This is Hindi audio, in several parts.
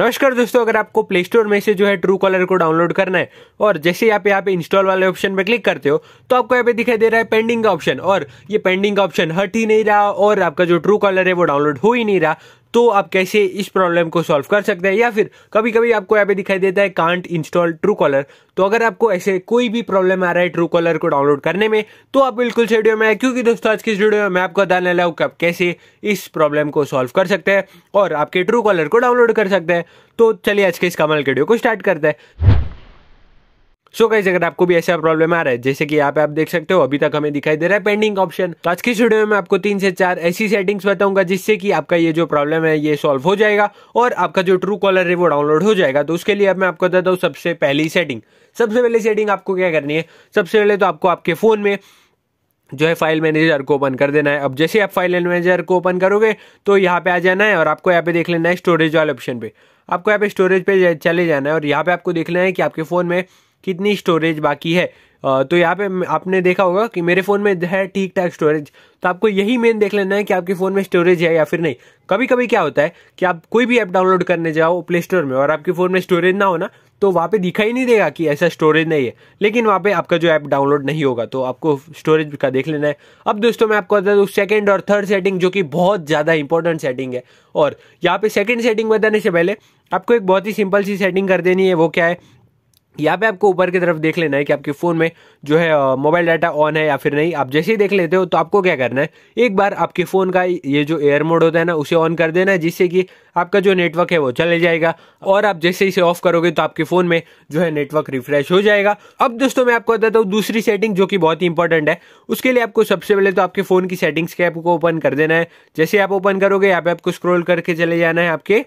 नमस्कार दोस्तों अगर आपको प्ले स्टोर में से जो है ट्रू कॉलर को डाउनलोड करना है और जैसे यहाँ आप यहाँ पे इंस्टॉल वाले ऑप्शन पे क्लिक करते हो तो आपको यहाँ पे दिखाई दे रहा है पेंडिंग का ऑप्शन और ये पेंडिंग का ऑप्शन हट ही नहीं रहा और आपका जो ट्रू कॉलर है वो डाउनलोड हो ही नहीं रहा तो आप कैसे इस प्रॉब्लम को सॉल्व कर सकते हैं या फिर कभी कभी आपको यहाँ पे दिखाई देता है कांट इंस्टॉल ट्रू कॉलर तो अगर आपको ऐसे कोई भी प्रॉब्लम आ रहा है ट्रू कॉलर को डाउनलोड करने में तो आप बिल्कुल से वीडियो में आए क्योंकि दोस्तों आज की इस वीडियो में मैं आपको बताने लगा कि आप कैसे इस प्रॉब्लम को सॉल्व कर सकते हैं और आपके ट्रू कॉलर को डाउनलोड कर सकते हैं तो चलिए आज के इस कमल वीडियो को स्टार्ट करते हैं सो so गाइज अगर आपको भी ऐसा प्रॉब्लम आ रहा है जैसे कि यहाँ पे आप देख सकते हो अभी तक हमें दिखाई दे रहा है पेंडिंग ऑप्शन तो आज की स्टूडियो में आपको तीन से चार ऐसी सेटिंग्स बताऊंगा जिससे कि आपका ये जो प्रॉब्लम है ये सॉल्व हो जाएगा और आपका जो ट्रू कॉलर है वो डाउनलोड हो जाएगा तो उसके लिए अब मैं आपको बताता हूँ सबसे पहली सेटिंग सबसे पहले सेटिंग आपको क्या करनी है सबसे पहले तो आपको आपके फोन में जो है फाइल मैनेजर को ओपन कर देना है अब जैसे आप फाइल मैनेजर को ओपन करोगे तो यहाँ पे आ जाना है और आपको यहाँ पे देख लेना है स्टोरेज वाले ऑप्शन पे आपको यहाँ पे स्टोरेज पे चले जाना है और यहाँ पे आपको देख लेना है कि आपके फोन में कितनी स्टोरेज बाकी है तो यहाँ पे आपने देखा होगा कि मेरे फ़ोन में है ठीक ठाक स्टोरेज तो आपको यही मेन देख लेना है कि आपके फ़ोन में स्टोरेज है या फिर नहीं कभी कभी क्या होता है कि आप कोई भी ऐप डाउनलोड करने जाओ प्ले स्टोर में और आपके फ़ोन में स्टोरेज ना हो ना तो वहाँ पे दिखाई नहीं देगा कि ऐसा स्टोरेज नहीं है लेकिन वहाँ पे आपका जो ऐप डाउनलोड नहीं होगा तो आपको स्टोरेज का देख लेना है अब दोस्तों मैं आपको बता दूँ सेकेंड और थर्ड सेटिंग जो कि बहुत ज़्यादा इंपॉर्टेंट सेटिंग है और यहाँ पे सेकंड सेटिंग बताने से पहले आपको एक बहुत ही सिंपल सी सेटिंग कर देनी है वो क्या है यहाँ पे आपको ऊपर की तरफ देख लेना है कि आपके फ़ोन में जो है मोबाइल डाटा ऑन है या फिर नहीं आप जैसे ही देख लेते हो तो आपको क्या करना है एक बार आपके फ़ोन का ये जो एयर मोड होता है ना उसे ऑन कर देना है जिससे कि आपका जो नेटवर्क है वो चले जाएगा और आप जैसे इसे ऑफ करोगे तो आपके फ़ोन में जो है नेटवर्क रिफ्रेश हो जाएगा अब दोस्तों मैं आपको बताता हूँ दूसरी सेटिंग जो कि बहुत ही इंपॉर्टेंट है उसके लिए आपको सबसे पहले तो आपके फ़ोन की सेटिंग्स के ऐप को ओपन कर देना है जैसे आप ओपन करोगे यहाँ पे आपको स्क्रोल करके चले जाना है आपके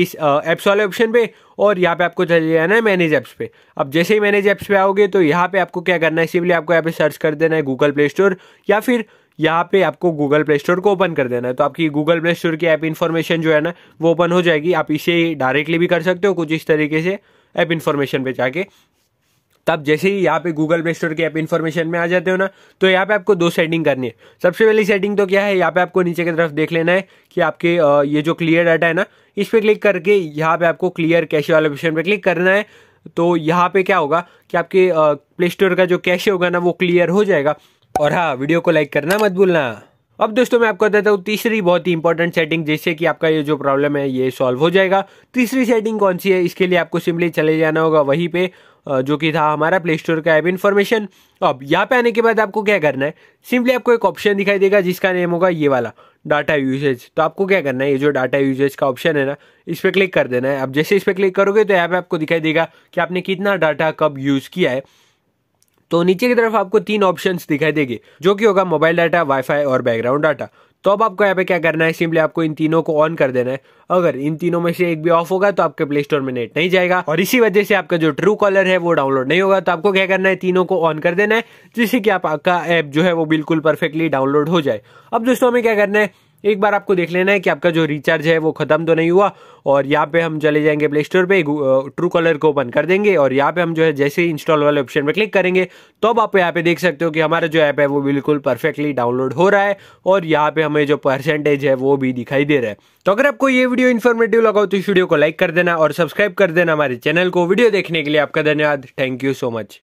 इस एप्स वाले ऑप्शन पे और यहाँ पे आपको चले जाना है मैनेज ऐप्स पे अब जैसे ही मैनेज ऐप्स पे आओगे तो यहाँ पे आपको क्या करना है सिंपली आपको यहाँ पे सर्च कर देना है गूगल प्ले स्टोर या फिर यहाँ पे आपको गूगल प्ले स्टोर को ओपन कर देना है तो आपकी गूगल प्ले स्टोर की ऐप इन्फॉर्मेशन जो है ना वो ओपन हो जाएगी आप इसे डायरेक्टली भी कर सकते हो कुछ इस तरीके से ऐप इन्फॉर्मेशन पे जाके तब जैसे ही यहाँ पे गूगल प्ले स्टोर के ऐप इन्फॉर्मेशन में आ जाते हो ना तो यहाँ पे आपको दो सेटिंग करनी है सबसे पहली सेटिंग तो क्या है यहाँ पे आपको नीचे की तरफ देख लेना है कि आपके ये जो क्लियर डाटा है ना इस पर क्लिक करके यहाँ पे आपको क्लियर कैश वाले ऑप्शन पर क्लिक करना है तो यहाँ पे क्या होगा कि आपके प्ले स्टोर का जो कैश होगा ना वो क्लियर हो जाएगा और हाँ वीडियो को लाइक करना मत भूलना अब दोस्तों मैं आपको बताता हूँ तीसरी बहुत ही इंपॉर्टेंट सेटिंग जिससे कि आपका ये जो प्रॉब्लम है ये सॉल्व हो जाएगा तीसरी सेटिंग कौन सी है इसके लिए आपको सिंपली चले जाना होगा वहीं पे जो कि था हमारा प्ले स्टोर का ऐप इन्फॉर्मेशन अब यहाँ पे आने के बाद आपको क्या करना है सिंपली आपको एक ऑप्शन दिखाई देगा जिसका नेम होगा ये वाला डाटा यूजेज तो आपको क्या करना है ये जो डाटा यूजेज का ऑप्शन है ना इस पर क्लिक कर देना है अब जैसे इस पर क्लिक करोगे तो यहाँ पे आपको दिखाई देगा कि आपने कितना डाटा कब यूज़ किया है तो नीचे की तरफ आपको तीन ऑप्शंस दिखाई देंगे जो कि होगा मोबाइल डाटा वाईफाई और बैकग्राउंड डाटा तो अब आपको यहाँ पे क्या करना है सिंपली आपको इन तीनों को ऑन कर देना है अगर इन तीनों में से एक भी ऑफ होगा तो आपके प्ले स्टोर में नेट नहीं जाएगा और इसी वजह से आपका जो ट्रू कॉलर है वो डाउनलोड नहीं होगा तो आपको क्या करना है तीनों को ऑन कर देना है जिससे कि आपका ऐप जो है वो बिल्कुल परफेक्टली डाउनलोड हो जाए अब दोस्तों हमें क्या करना है एक बार आपको देख लेना है कि आपका जो रिचार्ज है वो ख़त्म तो नहीं हुआ और यहाँ पे हम चले जाएंगे प्ले स्टोर पे ट्रू कलर को ओपन कर देंगे और यहाँ पे हम जो है जैसे ही इंस्टॉल वाले ऑप्शन पर क्लिक करेंगे तो अब आप यहाँ पे देख सकते हो कि हमारा जो ऐप है वो बिल्कुल परफेक्टली डाउनलोड हो रहा है और यहाँ पे हमें जो परसेंटेज है वो भी दिखाई दे रहा है तो अगर आपको ये वीडियो इन्फॉर्मेटिव लगा तो इस वीडियो को लाइक कर देना और सब्सक्राइब कर देना हमारे चैनल को वीडियो देखने के लिए आपका धन्यवाद थैंक यू सो मच